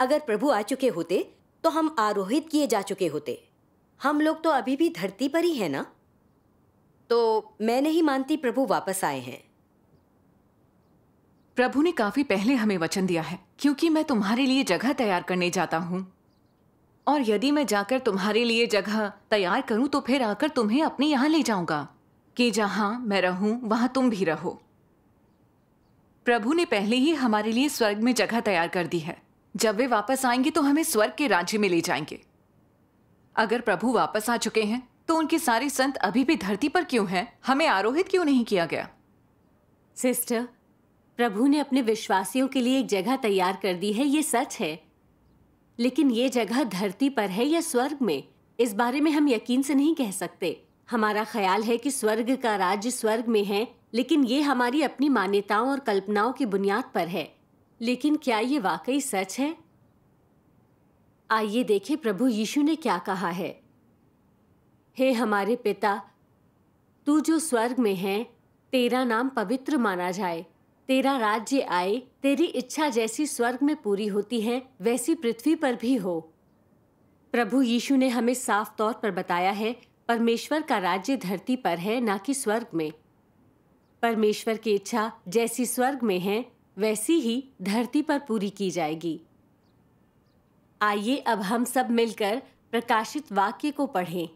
अगर प्रभु आ चुके होते तो हम आरोहित किए जा चुके होते हम लोग तो अभी भी धरती पर ही हैं ना तो मैं नहीं मानती प्रभु वापस आए हैं प्रभु ने काफी पहले हमें वचन दिया है क्योंकि मैं तुम्हारे लिए जगह तैयार करने जाता हूं और यदि मैं जाकर तुम्हारे लिए जगह तैयार करूं तो फिर आकर तुम्हें अपने यहां ले जाऊंगा कि जहां मैं रहूं वहां तुम भी रहो प्रभु ने पहले ही हमारे लिए स्वर्ग में जगह तैयार कर दी है जब वे वापस आएंगे तो हमें स्वर्ग के राज्य में ले जाएंगे अगर प्रभु वापस आ चुके हैं तो उनके सारे संत अभी भी धरती पर क्यों हैं हमें आरोहित क्यों नहीं किया गया सिस्टर प्रभु ने अपने विश्वासियों के लिए एक जगह तैयार कर दी है ये सच है लेकिन ये जगह धरती पर है या स्वर्ग में इस बारे में हम यकीन से नहीं कह सकते हमारा ख्याल है कि स्वर्ग का राज्य स्वर्ग में है लेकिन ये हमारी अपनी मान्यताओं और कल्पनाओं की बुनियाद पर है लेकिन क्या ये वाकई सच है आइए देखें प्रभु यीशु ने क्या कहा है हे हमारे पिता तू जो स्वर्ग में है तेरा नाम पवित्र माना जाए तेरा राज्य आए तेरी इच्छा जैसी स्वर्ग में पूरी होती है वैसी पृथ्वी पर भी हो प्रभु यीशु ने हमें साफ तौर पर बताया है परमेश्वर का राज्य धरती पर है ना कि स्वर्ग में परमेश्वर की इच्छा जैसी स्वर्ग में है वैसी ही धरती पर पूरी की जाएगी आइए अब हम सब मिलकर प्रकाशित वाक्य को पढ़ें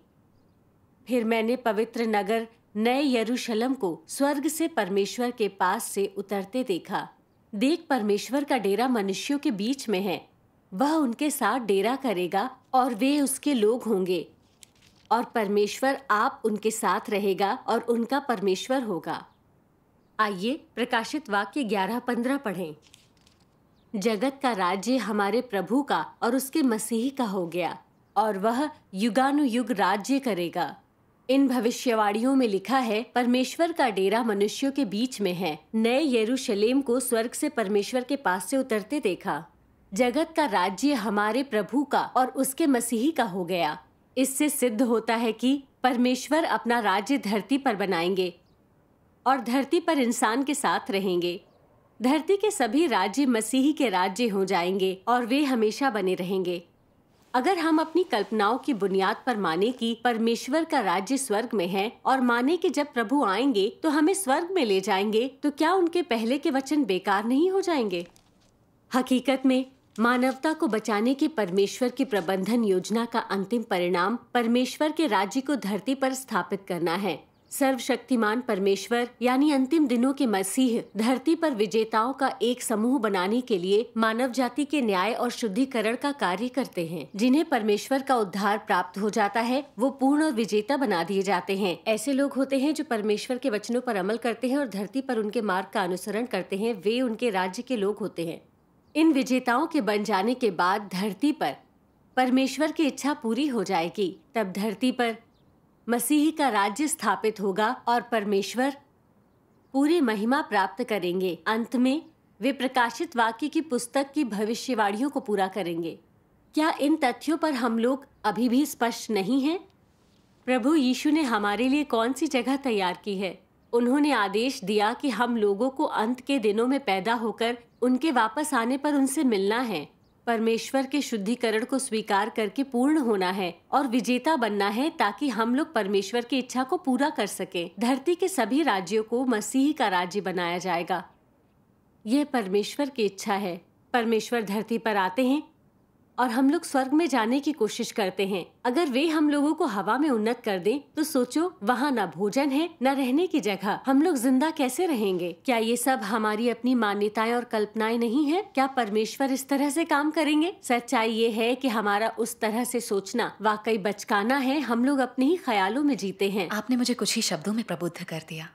फिर मैंने पवित्र नगर नए यरूशलम को स्वर्ग से परमेश्वर के पास से उतरते देखा देख परमेश्वर का डेरा मनुष्यों के बीच में है वह उनके साथ डेरा करेगा और वे उसके लोग होंगे और परमेश्वर आप उनके साथ रहेगा और उनका परमेश्वर होगा आइए प्रकाशित वाक्य ग्यारह पंद्रह पढ़ें जगत का राज्य हमारे प्रभु का और उसके मसीह का हो गया और वह युगानुयुग राज्य करेगा इन भविष्यवाणियों में लिखा है परमेश्वर का डेरा मनुष्यों के बीच में है नए यरूशलेम को स्वर्ग से परमेश्वर के पास से उतरते देखा जगत का राज्य हमारे प्रभु का और उसके मसीही का हो गया इससे सिद्ध होता है कि परमेश्वर अपना राज्य धरती पर बनाएंगे और धरती पर इंसान के साथ रहेंगे धरती के सभी राज्य मसीही के राज्य हो जाएंगे और वे हमेशा बने रहेंगे अगर हम अपनी कल्पनाओं की बुनियाद पर माने कि परमेश्वर का राज्य स्वर्ग में है और माने कि जब प्रभु आएंगे तो हमें स्वर्ग में ले जाएंगे तो क्या उनके पहले के वचन बेकार नहीं हो जाएंगे हकीकत में मानवता को बचाने के परमेश्वर की प्रबंधन योजना का अंतिम परिणाम परमेश्वर के राज्य को धरती पर स्थापित करना है सर्वशक्तिमान परमेश्वर यानी अंतिम दिनों के मसीह धरती पर विजेताओं का एक समूह बनाने के लिए मानव जाति के न्याय और शुद्धिकरण का कार्य करते हैं जिन्हें परमेश्वर का उद्धार प्राप्त हो जाता है वो पूर्ण और विजेता बना दिए जाते हैं ऐसे लोग होते हैं जो परमेश्वर के वचनों पर अमल करते हैं और धरती पर उनके मार्ग का अनुसरण करते हैं वे उनके राज्य के लोग होते हैं इन विजेताओं के बन जाने के बाद धरती पर परमेश्वर की इच्छा पूरी हो जाएगी तब धरती पर मसीह का राज्य स्थापित होगा और परमेश्वर पूरी महिमा प्राप्त करेंगे अंत में वे प्रकाशित वाक्य की पुस्तक की भविष्यवाणियों को पूरा करेंगे क्या इन तथ्यों पर हम लोग अभी भी स्पष्ट नहीं हैं प्रभु यीशु ने हमारे लिए कौन सी जगह तैयार की है उन्होंने आदेश दिया कि हम लोगों को अंत के दिनों में पैदा होकर उनके वापस आने पर उनसे मिलना है परमेश्वर के शुद्धिकरण को स्वीकार करके पूर्ण होना है और विजेता बनना है ताकि हम लोग परमेश्वर की इच्छा को पूरा कर सके धरती के सभी राज्यों को मसीह का राज्य बनाया जाएगा यह परमेश्वर की इच्छा है परमेश्वर धरती पर आते हैं और हम लोग स्वर्ग में जाने की कोशिश करते हैं अगर वे हम लोगों को हवा में उन्नत कर दें तो सोचो वहाँ न भोजन है न रहने की जगह हम लोग जिंदा कैसे रहेंगे क्या ये सब हमारी अपनी मान्यताएं और कल्पनाएं नहीं है क्या परमेश्वर इस तरह से काम करेंगे सच्चाई ये है कि हमारा उस तरह से सोचना वाकई बचकाना है हम लोग अपने ही ख्यालों में जीते हैं आपने मुझे कुछ ही शब्दों में प्रबुद्ध कर दिया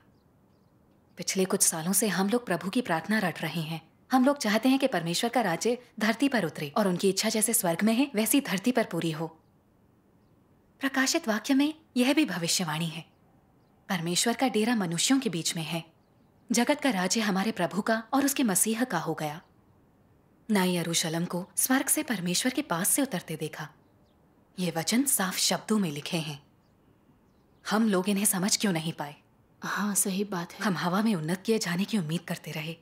पिछले कुछ सालों से हम लोग प्रभु की प्रार्थना रट रहे हैं हम लोग चाहते हैं कि परमेश्वर का राज्य धरती पर उतरे और उनकी इच्छा जैसे स्वर्ग में है वैसी धरती पर पूरी हो प्रकाशित वाक्य में यह भी भविष्यवाणी है परमेश्वर का डेरा मनुष्यों के बीच में है जगत का राज्य हमारे प्रभु का और उसके मसीह का हो गया नाई अरुशलम को स्वर्ग से परमेश्वर के पास से उतरते देखा ये वचन साफ शब्दों में लिखे हैं हम लोग इन्हें समझ क्यों नहीं पाए हाँ सही बात है हम हवा में उन्नत किए जाने की उम्मीद करते रहे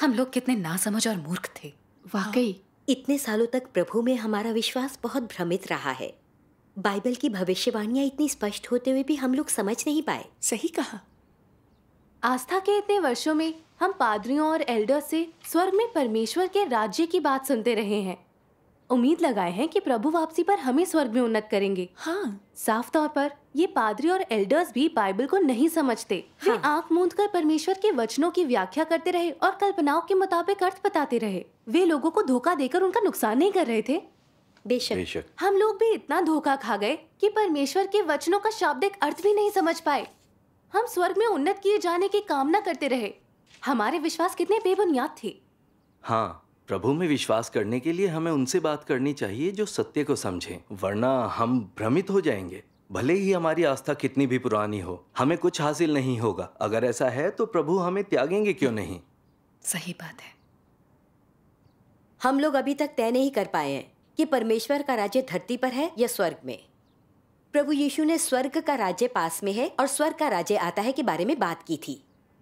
हम लोग कितने नासमझ और मूर्ख थे वाकई हाँ। इतने सालों तक प्रभु में हमारा विश्वास बहुत भ्रमित रहा है बाइबल की भविष्यवाणियां इतनी स्पष्ट होते हुए भी हम लोग समझ नहीं पाए सही कहा आस्था के इतने वर्षों में हम पादरियों और एल्डर से स्वर्ग में परमेश्वर के राज्य की बात सुनते रहे हैं उम्मीद लगाए हैं कि प्रभु वापसी पर हमें स्वर्ग में उन्नत करेंगे हाँ साफ तौर पर ये पादरी और एल्डर्स भी बाइबल को नहीं समझते हाँ। आंख मूंद कर परमेश्वर के वचनों की व्याख्या करते रहे और कल्पनाओं के मुताबिक अर्थ बताते रहे वे लोगों को धोखा देकर उनका नुकसान नहीं कर रहे थे बेशक।, बेशक हम लोग भी इतना धोखा खा गए कि परमेश्वर के वचनों का शाब्दिक अर्थ भी नहीं समझ पाए हम स्वर्ग में उन्नत किए जाने की कामना करते रहे हमारे विश्वास कितने बेबुनियाद थे हाँ प्रभु में विश्वास करने के लिए हमें उनसे बात करनी चाहिए जो सत्य को समझें वरना हम भ्रमित हो जाएंगे भले ही हमारी आस्था कितनी भी पुरानी हो हमें कुछ हासिल नहीं होगा अगर ऐसा है तो प्रभु हमें त्यागेंगे क्यों नहीं सही बात है हम लोग अभी तक तय नहीं कर पाए हैं कि परमेश्वर का राज्य धरती पर है या स्वर्ग में प्रभु यीशु ने स्वर्ग का राज्य पास में है और स्वर्ग का राज्य आता है के बारे में बात की थी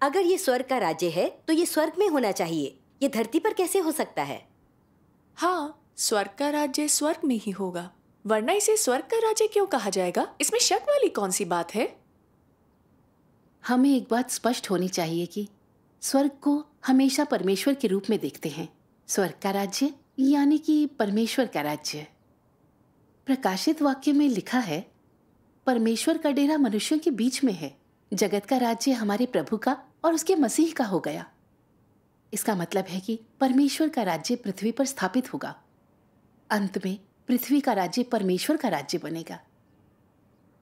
अगर ये स्वर्ग का राज्य है तो ये स्वर्ग में होना चाहिए ये धरती पर कैसे हो सकता है हाँ स्वर्ग का राज्य स्वर्ग में ही होगा वरना इसे स्वर्ग का राज्य क्यों कहा जाएगा इसमें शक वाली कौन सी बात है हमें एक बात स्पष्ट होनी चाहिए कि स्वर्ग को हमेशा परमेश्वर के रूप में देखते हैं स्वर्ग का राज्य यानी कि परमेश्वर का राज्य प्रकाशित वाक्य में लिखा है परमेश्वर का डेरा मनुष्यों के बीच में है जगत का राज्य हमारे प्रभु का और उसके मसीह का हो गया इसका मतलब है कि परमेश्वर का राज्य पृथ्वी पर स्थापित होगा अंत में पृथ्वी का राज्य परमेश्वर का राज्य बनेगा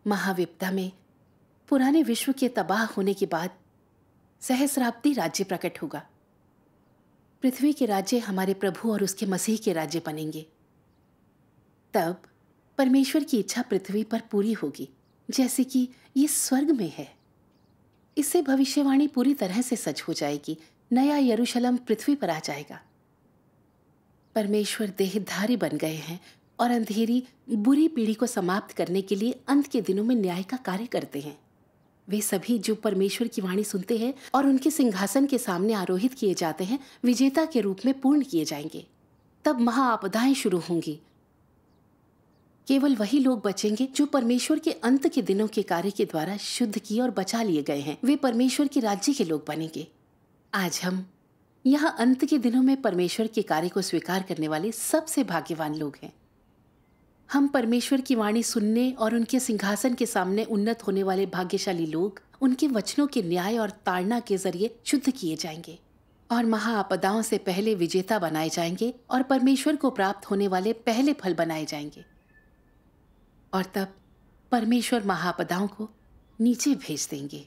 महाविपदा में पुराने विश्व के तबाह होने के बाद सहस्राब्दी राज्य प्रकट होगा पृथ्वी के राज्य हमारे प्रभु और उसके मसीह के राज्य बनेंगे तब परमेश्वर की इच्छा पृथ्वी पर पूरी होगी जैसे कि ये स्वर्ग में है इससे भविष्यवाणी पूरी तरह से सच हो जाएगी नया यरूशलम पृथ्वी पर आ जाएगा परमेश्वर देहधारी बन गए हैं और अंधेरी बुरी पीढ़ी को समाप्त करने के लिए अंत के दिनों में न्याय का कार्य करते हैं वे सभी जो परमेश्वर की वाणी सुनते हैं और उनके सिंहासन के सामने आरोहित किए जाते हैं विजेता के रूप में पूर्ण किए जाएंगे तब महाआपदाएं शुरू होंगी केवल वही लोग बचेंगे जो परमेश्वर के अंत के दिनों के कार्य के द्वारा शुद्ध किए और बचा लिए गए हैं वे परमेश्वर के राज्य के लोग बनेंगे आज हम यहाँ अंत के दिनों में परमेश्वर के कार्य को स्वीकार करने वाले सबसे भाग्यवान लोग हैं हम परमेश्वर की वाणी सुनने और उनके सिंहासन के सामने उन्नत होने वाले भाग्यशाली लोग उनके वचनों के न्याय और ताड़ना के जरिए शुद्ध किए जाएंगे और महाआपदाओं से पहले विजेता बनाए जाएंगे और परमेश्वर को प्राप्त होने वाले पहले फल बनाए जाएंगे और तब परमेश्वर महापदाओं को नीचे भेज देंगे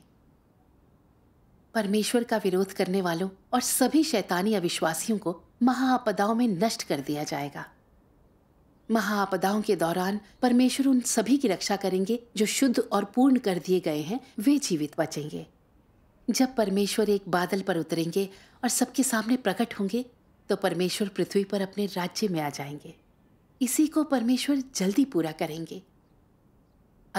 परमेश्वर का विरोध करने वालों और सभी शैतानी अविश्वासियों को महाआपदाओं में नष्ट कर दिया जाएगा महाआपदाओं के दौरान परमेश्वर उन सभी की रक्षा करेंगे जो शुद्ध और पूर्ण कर दिए गए हैं वे जीवित बचेंगे जब परमेश्वर एक बादल पर उतरेंगे और सबके सामने प्रकट होंगे तो परमेश्वर पृथ्वी पर अपने राज्य में आ जाएंगे इसी को परमेश्वर जल्दी पूरा करेंगे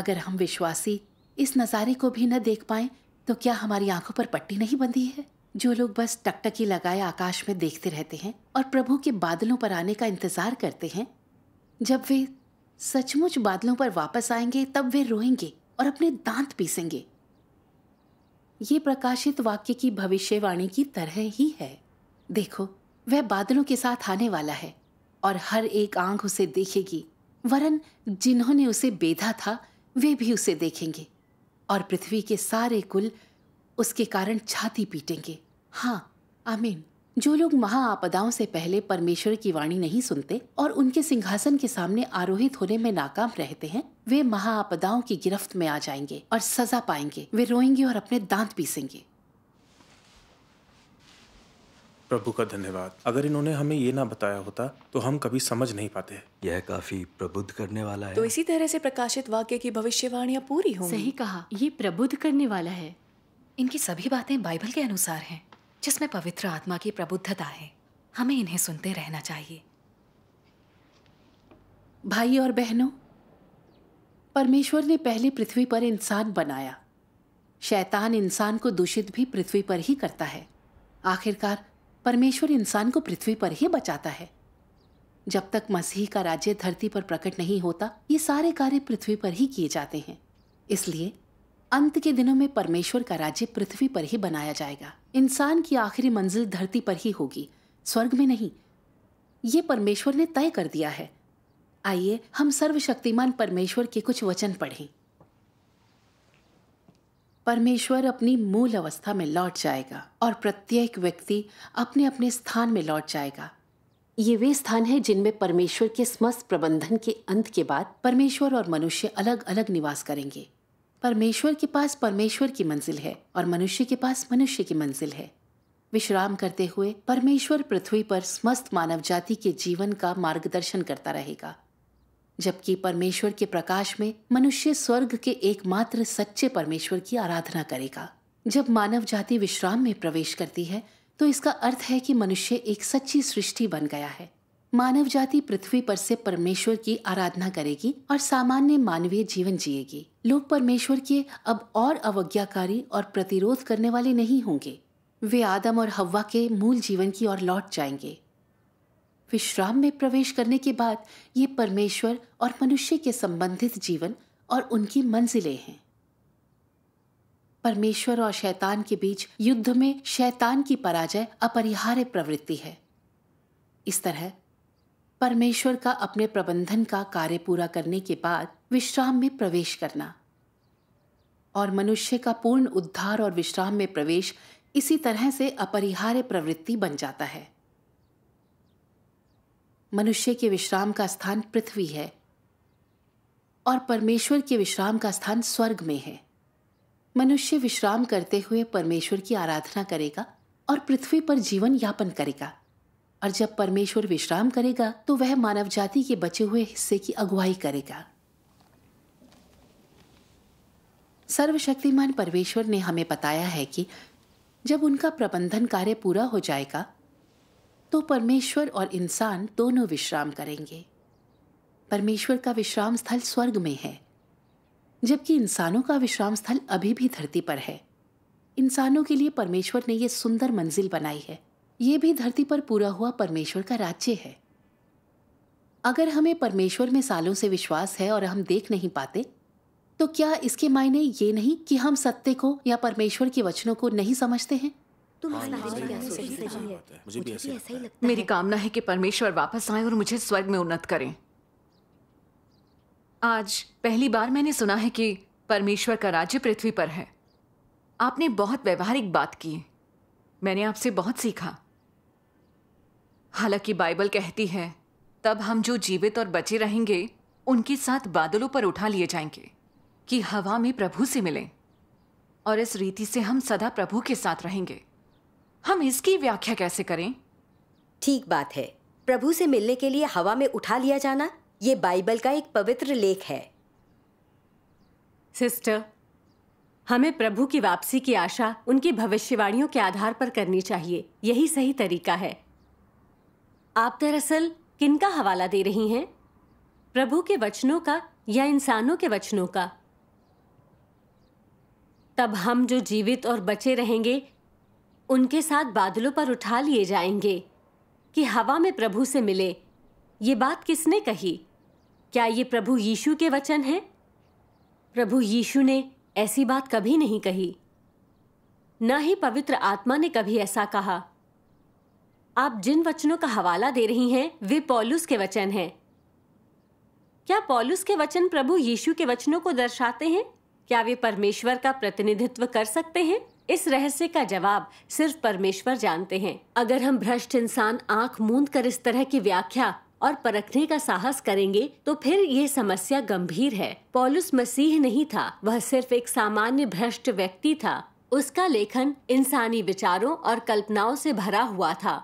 अगर हम विश्वासी इस नज़ारे को भी न देख पाए तो क्या हमारी आंखों पर पट्टी नहीं बंधी है जो लोग बस टकटकी लगाए आकाश में देखते रहते हैं और प्रभु के बादलों पर आने का इंतजार करते हैं जब वे सचमुच बादलों पर वापस आएंगे तब वे रोएंगे और अपने दांत पीसेंगे ये प्रकाशित वाक्य की भविष्यवाणी की तरह ही है देखो वह बादलों के साथ आने वाला है और हर एक आंख उसे देखेगी वरन जिन्होंने उसे बेधा था वे भी उसे देखेंगे और पृथ्वी के सारे कुल उसके कारण छाती पीटेंगे हाँ आमीन जो लोग महा आपदाओं से पहले परमेश्वर की वाणी नहीं सुनते और उनके सिंहासन के सामने आरोहित होने में नाकाम रहते हैं वे महा आपदाओं की गिरफ्त में आ जाएंगे और सजा पाएंगे वे रोएंगे और अपने दांत पीसेंगे प्रभु का धन्यवाद अगर इन्होंने हमें ये ना बताया होता तो हम कभी समझ नहीं पाते यह काफी प्रबुद्ध करने वाला है तो इसी तरह से प्रकाशित वाक्य की भविष्यवाणियाँ पूरी हो सही कहा ये प्रबुद्ध करने वाला है इनकी सभी बातें बाइबल के अनुसार हैं जिसमें पवित्र आत्मा की प्रबुद्धता है हमें इन्हें सुनते रहना चाहिए भाई और बहनों परमेश्वर ने पहले पृथ्वी पर इंसान बनाया शैतान इंसान को दूषित भी पृथ्वी पर ही करता है आखिरकार परमेश्वर इंसान को पृथ्वी पर ही बचाता है जब तक मसीह का राज्य धरती पर प्रकट नहीं होता ये सारे कार्य पृथ्वी पर ही किए जाते हैं इसलिए अंत के दिनों में परमेश्वर का राज्य पृथ्वी पर ही बनाया जाएगा इंसान की आखिरी मंजिल धरती पर ही होगी स्वर्ग में नहीं ये परमेश्वर ने तय कर दिया है आइए हम सर्वशक्तिमान परमेश्वर के कुछ वचन पढ़ें परमेश्वर अपनी मूल अवस्था में लौट जाएगा और प्रत्येक व्यक्ति अपने अपने स्थान में लौट जाएगा ये वे स्थान है जिनमें परमेश्वर के समस्त प्रबंधन के अंत के बाद परमेश्वर और मनुष्य अलग अलग निवास करेंगे परमेश्वर के पास परमेश्वर की मंजिल है और मनुष्य के पास मनुष्य की मंजिल है विश्राम करते हुए परमेश्वर पृथ्वी पर समस्त मानव जाति के जीवन का मार्गदर्शन करता रहेगा जबकि परमेश्वर के प्रकाश में मनुष्य स्वर्ग के एकमात्र सच्चे परमेश्वर की आराधना करेगा जब मानव जाति विश्राम में प्रवेश करती है तो इसका अर्थ है कि मनुष्य एक सच्ची सृष्टि बन गया है मानव जाति पृथ्वी पर से परमेश्वर की आराधना करेगी और सामान्य मानवीय जीवन जिएगी लोग परमेश्वर के अब और अवज्ञाकारी और प्रतिरोध करने वाले नहीं होंगे वे आदम और हव्वा के मूल जीवन की ओर लौट जाएंगे विश्राम में प्रवेश करने के बाद ये परमेश्वर और मनुष्य के संबंधित जीवन और उनकी मंजिलें हैं परमेश्वर और शैतान के बीच युद्ध में शैतान की पराजय अपरिहार्य प्रवृत्ति है इस तरह परमेश्वर का अपने प्रबंधन का कार्य पूरा करने के बाद विश्राम में प्रवेश करना और मनुष्य का पूर्ण उद्धार और विश्राम में प्रवेश इसी तरह से अपरिहार्य प्रवृत्ति बन जाता है मनुष्य के विश्राम का स्थान पृथ्वी है और परमेश्वर के विश्राम का स्थान स्वर्ग में है मनुष्य विश्राम करते हुए परमेश्वर की आराधना करेगा और पृथ्वी पर जीवन यापन करेगा और जब परमेश्वर विश्राम करेगा तो वह मानव जाति के बचे हुए हिस्से की अगुवाई करेगा सर्वशक्तिमान परमेश्वर ने हमें बताया है कि जब उनका प्रबंधन कार्य पूरा हो जाएगा तो परमेश्वर और इंसान दोनों विश्राम करेंगे परमेश्वर का विश्राम स्थल स्वर्ग में है जबकि इंसानों का विश्राम स्थल अभी भी धरती पर है इंसानों के लिए परमेश्वर ने यह सुंदर मंजिल बनाई है ये भी धरती पर पूरा हुआ परमेश्वर का राज्य है अगर हमें परमेश्वर में सालों से विश्वास है और हम देख नहीं पाते तो क्या इसके मायने ये नहीं कि हम सत्य को या परमेश्वर के वचनों को नहीं समझते हैं तुम हाँ, मुझे भी ऐसा ही लगता मेरी कामना है कि परमेश्वर वापस आए और मुझे स्वर्ग में उन्नत करें आज पहली बार मैंने सुना है कि परमेश्वर का राज्य पृथ्वी पर है आपने बहुत व्यवहारिक बात की मैंने आपसे बहुत सीखा हालांकि बाइबल कहती है तब हम जो जीवित और बचे रहेंगे उनके साथ बादलों पर उठा लिए जाएंगे कि हवा में प्रभु से मिलें और इस रीति से हम सदा प्रभु के साथ रहेंगे हम इसकी व्याख्या कैसे करें ठीक बात है प्रभु से मिलने के लिए हवा में उठा लिया जाना ये बाइबल का एक पवित्र लेख है सिस्टर हमें प्रभु की वापसी की आशा उनकी भविष्यवाणियों के आधार पर करनी चाहिए यही सही तरीका है आप दरअसल किनका हवाला दे रही हैं प्रभु के वचनों का या इंसानों के वचनों का तब हम जो जीवित और बचे रहेंगे उनके साथ बादलों पर उठा लिए जाएंगे कि हवा में प्रभु से मिले ये बात किसने कही क्या ये प्रभु यीशु के वचन हैं प्रभु यीशु ने ऐसी बात कभी नहीं कही न ही पवित्र आत्मा ने कभी ऐसा कहा आप जिन वचनों का हवाला दे रही हैं वे पॉलुस के वचन हैं क्या पॉलुस के वचन प्रभु यीशु के वचनों को दर्शाते हैं क्या वे परमेश्वर का प्रतिनिधित्व कर सकते हैं इस रहस्य का जवाब सिर्फ परमेश्वर जानते हैं अगर हम भ्रष्ट इंसान आंख मूंद कर इस तरह की व्याख्या और परखने का साहस करेंगे तो फिर ये समस्या गंभीर है पॉलुस मसीह नहीं था वह सिर्फ एक सामान्य भ्रष्ट व्यक्ति था उसका लेखन इंसानी विचारों और कल्पनाओं से भरा हुआ था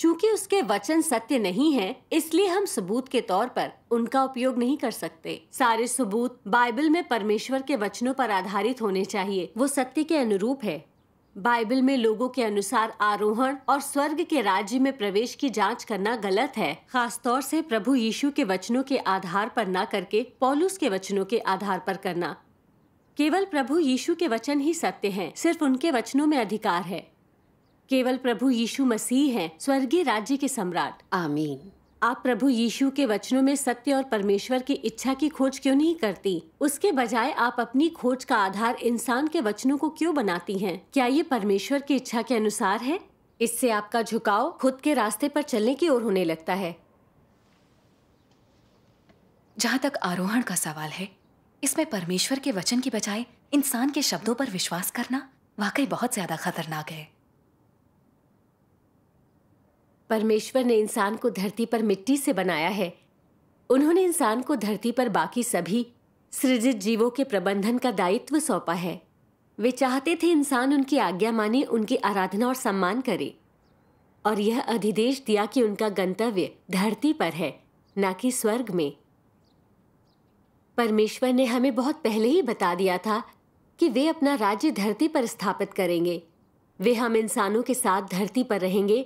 चूंकि उसके वचन सत्य नहीं है इसलिए हम सबूत के तौर पर उनका उपयोग नहीं कर सकते सारे सबूत बाइबल में परमेश्वर के वचनों पर आधारित होने चाहिए वो सत्य के अनुरूप है बाइबल में लोगों के अनुसार आरोहण और स्वर्ग के राज्य में प्रवेश की जांच करना गलत है खासतौर से प्रभु यीशु के वचनों के आधार पर ना करके पॉलुस के वचनों के आधार पर करना केवल प्रभु यीशु के वचन ही सत्य हैं, सिर्फ उनके वचनों में अधिकार है केवल प्रभु यीशु मसीह हैं स्वर्गीय राज्य के सम्राट आमीन आप प्रभु यीशु के वचनों में सत्य और परमेश्वर की इच्छा की खोज क्यों नहीं करती उसके बजाय आप अपनी खोज का आधार इंसान के वचनों को क्यों बनाती हैं? क्या ये परमेश्वर की इच्छा के अनुसार है इससे आपका झुकाव खुद के रास्ते पर चलने की ओर होने लगता है जहाँ तक आरोहण का सवाल है इसमें परमेश्वर के वचन की बजाय इंसान के शब्दों पर विश्वास करना वाकई बहुत ज्यादा खतरनाक है परमेश्वर ने इंसान को धरती पर मिट्टी से बनाया है उन्होंने इंसान को धरती पर बाकी सभी सृजित जीवों के प्रबंधन का दायित्व सौंपा है वे चाहते थे इंसान उनकी आज्ञा माने उनकी आराधना और सम्मान करे और यह अधिदेश दिया कि उनका गंतव्य धरती पर है न कि स्वर्ग में परमेश्वर ने हमें बहुत पहले ही बता दिया था कि वे अपना राज्य धरती पर स्थापित करेंगे वे हम इंसानों के साथ धरती पर रहेंगे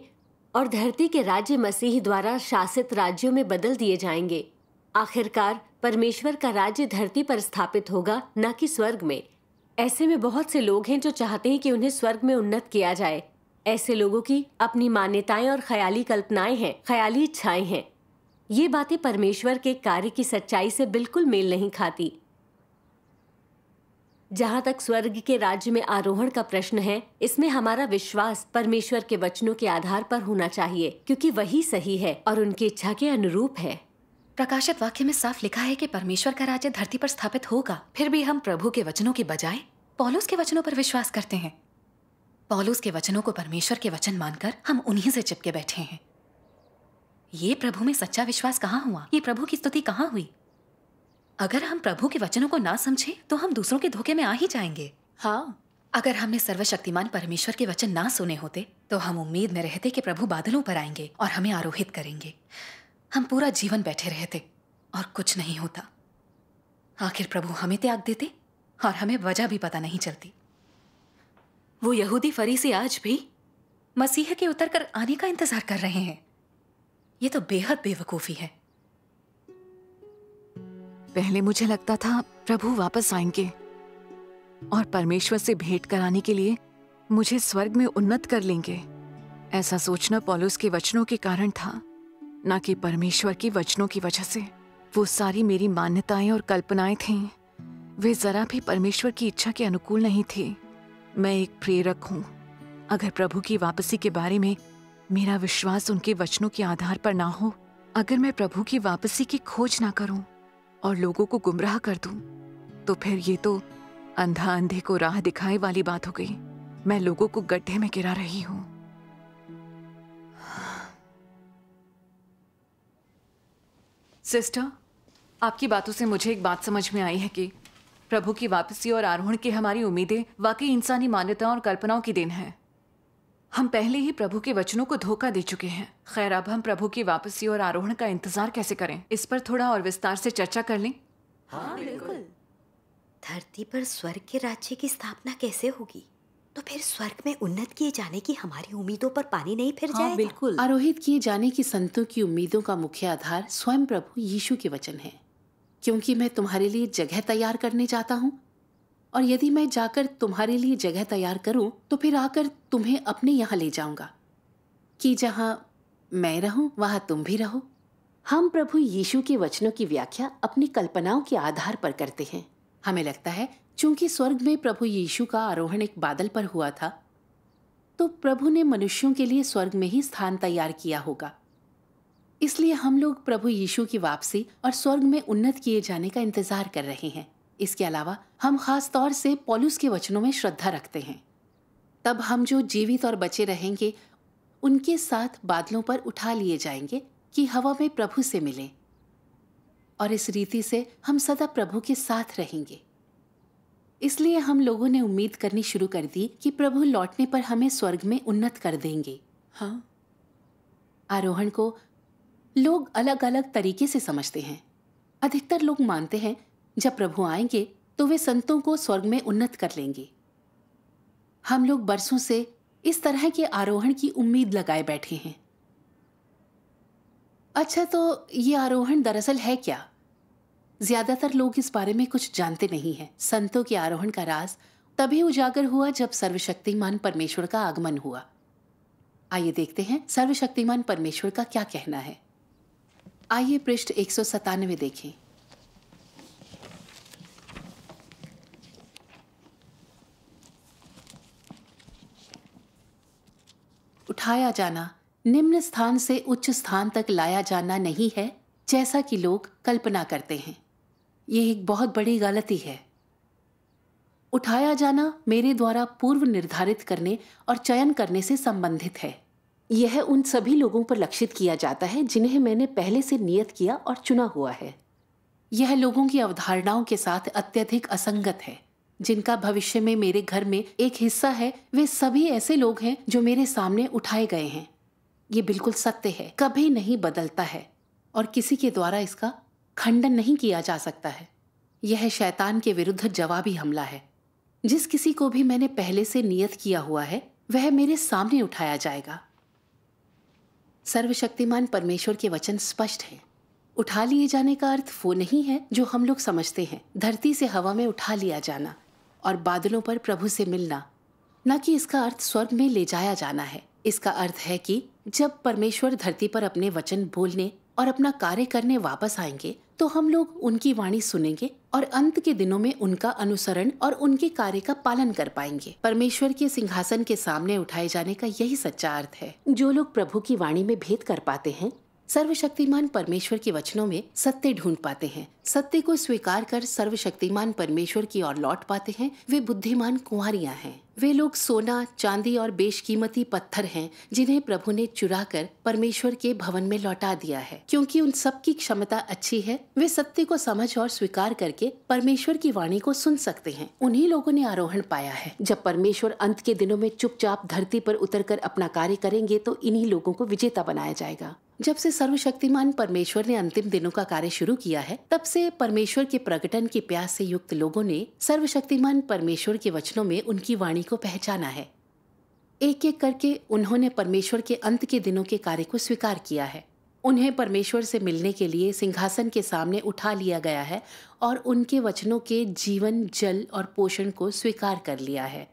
और धरती के राज्य मसीह द्वारा शासित राज्यों में बदल दिए जाएंगे आखिरकार परमेश्वर का राज्य धरती पर स्थापित होगा न कि स्वर्ग में ऐसे में बहुत से लोग हैं जो चाहते हैं कि उन्हें स्वर्ग में उन्नत किया जाए ऐसे लोगों की अपनी मान्यताएं और ख्याली कल्पनाएं हैं ख्याली इच्छाएं हैं ये बातें परमेश्वर के कार्य की सच्चाई से बिल्कुल मेल नहीं खाती जहाँ तक स्वर्ग के राज्य में आरोहण का प्रश्न है इसमें हमारा विश्वास परमेश्वर के वचनों के आधार पर होना चाहिए क्योंकि वही सही है और उनकी इच्छा के अनुरूप है प्रकाशित वाक्य में साफ लिखा है कि परमेश्वर का राज्य धरती पर स्थापित होगा फिर भी हम प्रभु के वचनों के बजाय पॉलुस के वचनों पर विश्वास करते हैं पॉलुस के वचनों को परमेश्वर के वचन मानकर हम उन्हीं से चिपके बैठे हैं ये प्रभु में सच्चा विश्वास कहाँ हुआ ये प्रभु की स्तुति कहाँ हुई अगर हम प्रभु के वचनों को ना समझें तो हम दूसरों के धोखे में आ ही जाएंगे हाँ अगर हमने सर्वशक्तिमान परमेश्वर के वचन ना सुने होते तो हम उम्मीद में रहते कि प्रभु बादलों पर आएंगे और हमें आरोहित करेंगे हम पूरा जीवन बैठे रहते और कुछ नहीं होता आखिर प्रभु हमें त्याग देते और हमें वजह भी पता नहीं चलती वो यहूदी फरीसी आज भी मसीह के उतर कर आने का इंतजार कर रहे हैं ये तो बेहद बेवकूफ़ी है पहले मुझे लगता था प्रभु वापस आएंगे और परमेश्वर से भेंट कराने के लिए मुझे स्वर्ग में उन्नत कर लेंगे ऐसा सोचना पॉलुस के वचनों के कारण था न कि परमेश्वर के वचनों की वजह से वो सारी मेरी मान्यताएं और कल्पनाएं थीं वे जरा भी परमेश्वर की इच्छा के अनुकूल नहीं थे मैं एक प्रेरक हूँ अगर प्रभु की वापसी के बारे में मेरा विश्वास उनके वचनों के आधार पर ना हो अगर मैं प्रभु की वापसी की खोज ना करूं और लोगों को गुमराह कर दूं, तो फिर ये तो अंधा अंधे को राह दिखाए वाली बात हो गई मैं लोगों को गड्ढे में गिरा रही हूं सिस्टर आपकी बातों से मुझे एक बात समझ में आई है कि प्रभु की वापसी और आरोहण की हमारी उम्मीदें वाकई इंसानी मान्यताओं और कल्पनाओं की देन है हम पहले ही प्रभु के वचनों को धोखा दे चुके हैं खैर अब हम प्रभु की वापसी और आरोहण का इंतजार कैसे करें इस पर थोड़ा और विस्तार से चर्चा कर लें हाँ बिल्कुल धरती पर स्वर्ग के राज्य की स्थापना कैसे होगी तो फिर स्वर्ग में उन्नत किए जाने की हमारी उम्मीदों पर पानी नहीं फिर हाँ, जाएगा बिल्कुल आरोहित किए जाने की संतों की उम्मीदों का मुख्य आधार स्वयं प्रभु यीशु के वचन है क्योंकि मैं तुम्हारे लिए जगह तैयार करने जाता हूँ और यदि मैं जाकर तुम्हारे लिए जगह तैयार करूं तो फिर आकर तुम्हें अपने यहां ले जाऊंगा कि जहां मैं रहूं वहां तुम भी रहो हम प्रभु यीशु के वचनों की व्याख्या अपनी कल्पनाओं के आधार पर करते हैं हमें लगता है चूंकि स्वर्ग में प्रभु यीशु का आरोहण एक बादल पर हुआ था तो प्रभु ने मनुष्यों के लिए स्वर्ग में ही स्थान तैयार किया होगा इसलिए हम लोग प्रभु यीशु की वापसी और स्वर्ग में उन्नत किए जाने का इंतजार कर रहे हैं इसके अलावा हम खास तौर से पॉलुस के वचनों में श्रद्धा रखते हैं तब हम जो जीवित और बचे रहेंगे उनके साथ बादलों पर उठा लिए जाएंगे कि हवा में प्रभु से मिले और इस रीति से हम सदा प्रभु के साथ रहेंगे इसलिए हम लोगों ने उम्मीद करनी शुरू कर दी कि प्रभु लौटने पर हमें स्वर्ग में उन्नत कर देंगे हाँ आरोहण को लोग अलग अलग तरीके से समझते हैं अधिकतर लोग मानते हैं जब प्रभु आएंगे तो वे संतों को स्वर्ग में उन्नत कर लेंगे हम लोग बरसों से इस तरह के आरोहण की उम्मीद लगाए बैठे हैं अच्छा तो ये आरोहण दरअसल है क्या ज्यादातर लोग इस बारे में कुछ जानते नहीं हैं संतों के आरोहण का राज तभी उजागर हुआ जब सर्वशक्तिमान परमेश्वर का आगमन हुआ आइए देखते हैं सर्वशक्तिमान परमेश्वर का क्या कहना है आइए पृष्ठ एक सौ देखें उठाया जाना निम्न स्थान से उच्च स्थान तक लाया जाना नहीं है जैसा कि लोग कल्पना करते हैं यह एक बहुत बड़ी गलती है उठाया जाना मेरे द्वारा पूर्व निर्धारित करने और चयन करने से संबंधित है यह उन सभी लोगों पर लक्षित किया जाता है जिन्हें मैंने पहले से नियत किया और चुना हुआ है यह लोगों की अवधारणाओं के साथ अत्यधिक असंगत है जिनका भविष्य में मेरे घर में एक हिस्सा है वे सभी ऐसे लोग हैं जो मेरे सामने उठाए गए हैं ये बिल्कुल सत्य है कभी नहीं बदलता है और किसी के द्वारा इसका खंडन नहीं किया जा सकता है यह शैतान के विरुद्ध जवाबी हमला है जिस किसी को भी मैंने पहले से नियत किया हुआ है वह मेरे सामने उठाया जाएगा सर्वशक्तिमान परमेश्वर के वचन स्पष्ट हैं उठा लिए जाने का अर्थ वो नहीं है जो हम लोग समझते हैं धरती से हवा में उठा लिया जाना और बादलों पर प्रभु से मिलना न कि इसका अर्थ स्वर्ग में ले जाया जाना है इसका अर्थ है कि जब परमेश्वर धरती पर अपने वचन बोलने और अपना कार्य करने वापस आएंगे तो हम लोग उनकी वाणी सुनेंगे और अंत के दिनों में उनका अनुसरण और उनके कार्य का पालन कर पाएंगे परमेश्वर के सिंहासन के सामने उठाए जाने का यही सच्चा अर्थ है जो लोग प्रभु की वाणी में भेद कर पाते हैं सर्वशक्तिमान परमेश्वर के वचनों में सत्य ढूंढ पाते हैं सत्य को स्वीकार कर सर्वशक्तिमान परमेश्वर की ओर लौट पाते हैं वे बुद्धिमान कुंवरियां हैं वे लोग सोना चांदी और बेशकीमती पत्थर हैं जिन्हें प्रभु ने चुरा कर परमेश्वर के भवन में लौटा दिया है क्योंकि उन सब की क्षमता अच्छी है वे सत्य को समझ और स्वीकार करके परमेश्वर की वाणी को सुन सकते हैं उन्हीं लोगों ने आरोहण पाया है जब परमेश्वर अंत के दिनों में चुपचाप धरती पर उतर अपना कार्य करेंगे तो इन्हीं लोगों को विजेता बनाया जाएगा जब से सर्वशक्तिमान परमेश्वर ने अंतिम दिनों का कार्य शुरू किया है तब से परमेश्वर के प्रकटन की प्यास से युक्त लोगों ने सर्वशक्तिमान परमेश्वर के वचनों में उनकी वाणी को पहचाना है एक एक करके उन्होंने परमेश्वर के अंत के दिनों के कार्य को स्वीकार किया है उन्हें परमेश्वर से मिलने के लिए सिंहासन के सामने उठा लिया गया है और उनके वचनों के जीवन जल और पोषण को स्वीकार कर लिया है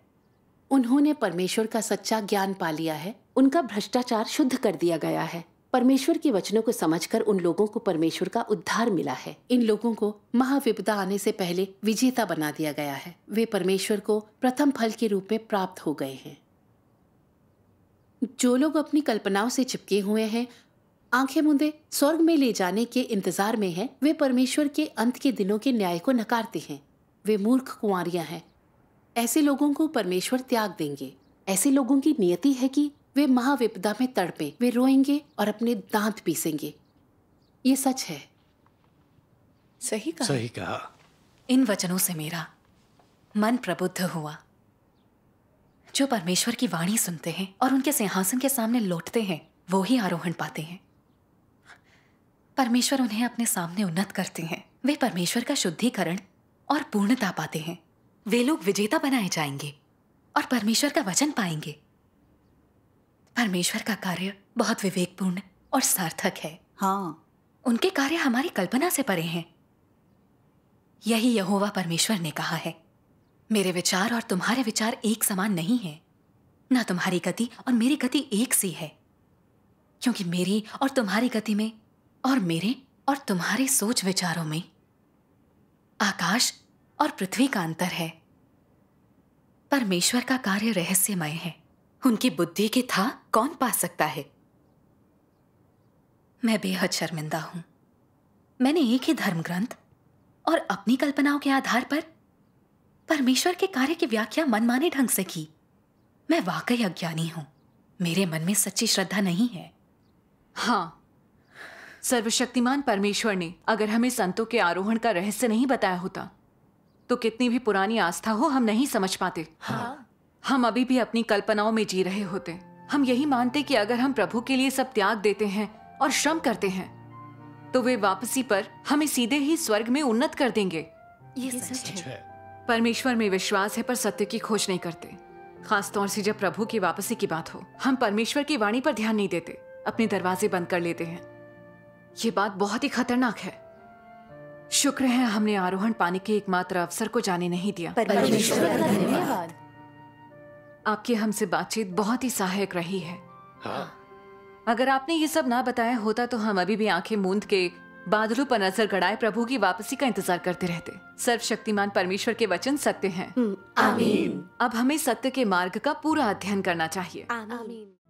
उन्होंने परमेश्वर का सच्चा ज्ञान पा लिया है उनका भ्रष्टाचार शुद्ध कर दिया गया है परमेश्वर के वचनों को समझकर उन लोगों को परमेश्वर का उद्धार मिला है इन लोगों को महाविपदा आने से पहले विजेता बना दिया गया है वे परमेश्वर को प्रथम फल के रूप में प्राप्त हो गए हैं जो लोग अपनी कल्पनाओं से चिपके हुए हैं आंखें मुंदे स्वर्ग में ले जाने के इंतजार में हैं वे परमेश्वर के अंत के दिनों के न्याय को नकारते हैं वे मूर्ख कुंवरियां हैं ऐसे लोगों को परमेश्वर त्याग देंगे ऐसे लोगों की नियति है कि वे महाविपदा में तड़पे वे रोएंगे और अपने दांत पीसेंगे ये सच है सही कहा सही कहा इन वचनों से मेरा मन प्रबुद्ध हुआ जो परमेश्वर की वाणी सुनते हैं और उनके सिंहासन के सामने लौटते हैं वो ही आरोहण पाते हैं परमेश्वर उन्हें अपने सामने उन्नत करते हैं वे परमेश्वर का शुद्धिकरण और पूर्णता पाते हैं वे लोग विजेता बनाए जाएंगे और परमेश्वर का वचन पाएंगे परमेश्वर का कार्य बहुत विवेकपूर्ण और सार्थक है हाँ उनके कार्य हमारी कल्पना से परे हैं यही यहोवा परमेश्वर ने कहा है मेरे विचार और तुम्हारे विचार एक समान नहीं है ना तुम्हारी गति और मेरी गति एक सी है क्योंकि मेरी और तुम्हारी गति में और मेरे और तुम्हारे सोच विचारों में आकाश और पृथ्वी का अंतर है परमेश्वर का कार्य रहस्यमय है उनकी बुद्धि के था कौन पा सकता है मैं बेहद शर्मिंदा हूं मैंने एक ही धर्म ग्रंथ और अपनी कल्पनाओं के आधार पर परमेश्वर के कार्य की व्याख्या मनमाने ढंग से की मैं वाकई अज्ञानी हूं मेरे मन में सच्ची श्रद्धा नहीं है हाँ सर्वशक्तिमान परमेश्वर ने अगर हमें संतों के आरोहण का रहस्य नहीं बताया होता तो कितनी भी पुरानी आस्था हो हम नहीं समझ पाते हाँ। हम अभी भी अपनी कल्पनाओं में जी रहे होते हम यही मानते कि अगर हम प्रभु के लिए सब त्याग देते हैं और श्रम करते हैं तो वे वापसी पर हमें सीधे ही स्वर्ग में उन्नत कर देंगे ये, सच है।, है परमेश्वर में विश्वास है पर सत्य की खोज नहीं करते खास तौर से जब प्रभु की वापसी की बात हो हम परमेश्वर की वाणी पर ध्यान नहीं देते अपने दरवाजे बंद कर लेते हैं ये बात बहुत ही खतरनाक है शुक्र है हमने आरोहण पाने के एकमात्र अवसर को जाने नहीं दिया परमेश्वर आपकी हमसे बातचीत बहुत ही सहायक रही है हाँ। अगर आपने ये सब ना बताया होता तो हम अभी भी आंखें मूंद के बादलों पर नजर गड़ाए प्रभु की वापसी का इंतजार करते रहते सर्वशक्तिमान परमेश्वर के वचन सत्य हैं। हम्म, आमीन। अब हमें सत्य के मार्ग का पूरा अध्ययन करना चाहिए आमीन।